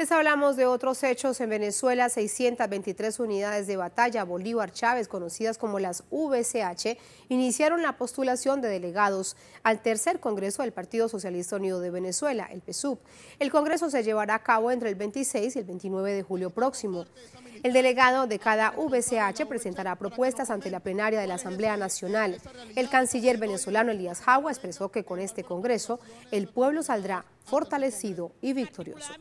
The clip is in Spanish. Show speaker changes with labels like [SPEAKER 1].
[SPEAKER 1] Les hablamos de otros hechos en Venezuela, 623 unidades de batalla Bolívar Chávez, conocidas como las VCH, iniciaron la postulación de delegados al tercer Congreso del Partido Socialista Unido de Venezuela, el PSUV. El Congreso se llevará a cabo entre el 26 y el 29 de julio próximo. El delegado de cada VCH presentará propuestas ante la plenaria de la Asamblea Nacional. El canciller venezolano Elías Jagua expresó que con este Congreso el pueblo saldrá fortalecido y victorioso.